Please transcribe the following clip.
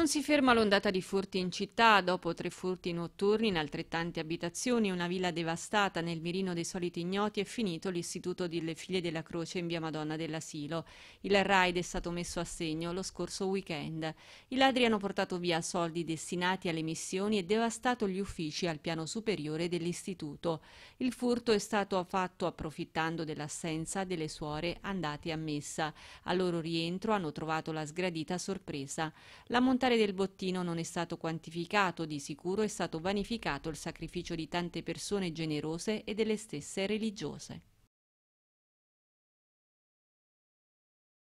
Non si ferma l'ondata di furti in città, dopo tre furti notturni in altrettante abitazioni, una villa devastata nel mirino dei soliti ignoti è finito l'istituto delle figlie della croce in via Madonna dell'Asilo. Il raid è stato messo a segno lo scorso weekend. I ladri hanno portato via soldi destinati alle missioni e devastato gli uffici al piano superiore dell'istituto. Il furto è stato fatto approfittando dell'assenza delle suore andate a messa. Al loro rientro hanno trovato la sgradita sorpresa. La montagna ammontare del bottino non è stato quantificato, di sicuro è stato vanificato il sacrificio di tante persone generose e delle stesse religiose.